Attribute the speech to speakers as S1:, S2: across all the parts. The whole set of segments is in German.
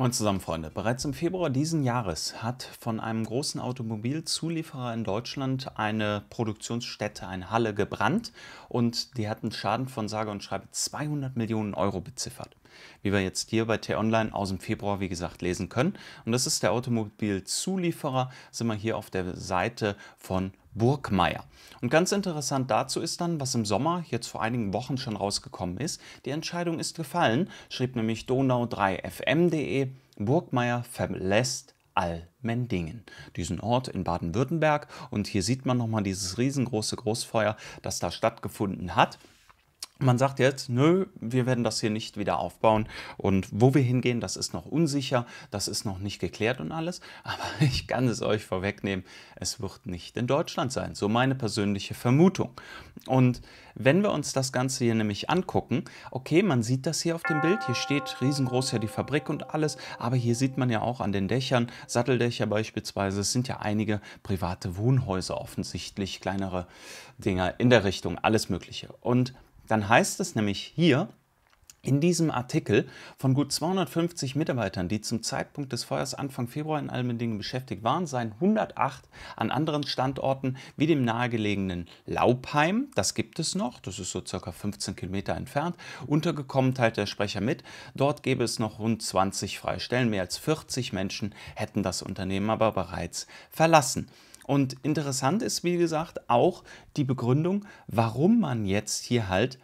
S1: Moin zusammen, Freunde. Bereits im Februar diesen Jahres hat von einem großen Automobilzulieferer in Deutschland eine Produktionsstätte, eine Halle gebrannt und die hat einen Schaden von sage und schreibe 200 Millionen Euro beziffert. Wie wir jetzt hier bei T-Online aus dem Februar, wie gesagt, lesen können. Und das ist der Automobilzulieferer, sind wir hier auf der Seite von Burgmeier. Und ganz interessant dazu ist dann, was im Sommer jetzt vor einigen Wochen schon rausgekommen ist. Die Entscheidung ist gefallen, schrieb nämlich donau3fm.de, Burgmeier verlässt Allmendingen, diesen Ort in Baden-Württemberg. Und hier sieht man nochmal dieses riesengroße Großfeuer, das da stattgefunden hat man sagt jetzt, nö, wir werden das hier nicht wieder aufbauen und wo wir hingehen, das ist noch unsicher, das ist noch nicht geklärt und alles, aber ich kann es euch vorwegnehmen, es wird nicht in Deutschland sein, so meine persönliche Vermutung. Und wenn wir uns das Ganze hier nämlich angucken, okay, man sieht das hier auf dem Bild, hier steht riesengroß ja die Fabrik und alles, aber hier sieht man ja auch an den Dächern, Satteldächer beispielsweise, es sind ja einige private Wohnhäuser offensichtlich, kleinere Dinger in der Richtung, alles Mögliche. Und dann heißt es nämlich hier in diesem Artikel von gut 250 Mitarbeitern, die zum Zeitpunkt des Feuers Anfang Februar in Almendingen beschäftigt waren, seien 108 an anderen Standorten wie dem nahegelegenen Laubheim, das gibt es noch, das ist so circa 15 Kilometer entfernt, untergekommen teilt der Sprecher mit. Dort gäbe es noch rund 20 Freistellen, mehr als 40 Menschen hätten das Unternehmen aber bereits verlassen. Und interessant ist, wie gesagt, auch die Begründung, warum man jetzt hier halt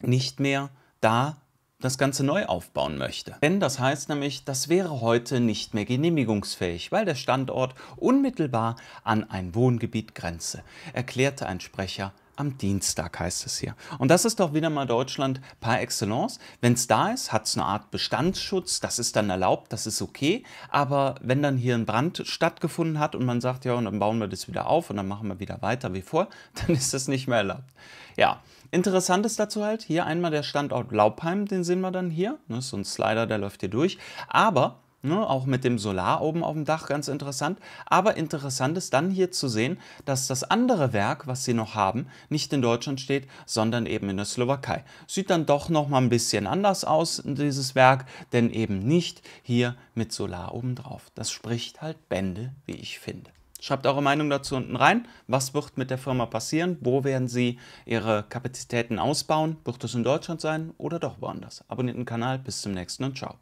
S1: nicht mehr da das Ganze neu aufbauen möchte. Denn das heißt nämlich, das wäre heute nicht mehr genehmigungsfähig, weil der Standort unmittelbar an ein Wohngebiet grenze, erklärte ein Sprecher am Dienstag heißt es hier. Und das ist doch wieder mal Deutschland par excellence. Wenn es da ist, hat es eine Art Bestandsschutz, das ist dann erlaubt, das ist okay. Aber wenn dann hier ein Brand stattgefunden hat und man sagt, ja, und dann bauen wir das wieder auf und dann machen wir wieder weiter wie vor, dann ist das nicht mehr erlaubt. Ja, interessant ist dazu halt hier einmal der Standort Laubheim, den sehen wir dann hier. Das ne, ist so ein Slider, der läuft hier durch. Aber Ne, auch mit dem Solar oben auf dem Dach, ganz interessant. Aber interessant ist dann hier zu sehen, dass das andere Werk, was sie noch haben, nicht in Deutschland steht, sondern eben in der Slowakei. Sieht dann doch nochmal ein bisschen anders aus, dieses Werk, denn eben nicht hier mit Solar oben drauf. Das spricht halt Bände, wie ich finde. Schreibt eure Meinung dazu unten rein. Was wird mit der Firma passieren? Wo werden sie ihre Kapazitäten ausbauen? Wird es in Deutschland sein oder doch woanders? Abonniert den Kanal, bis zum nächsten und ciao.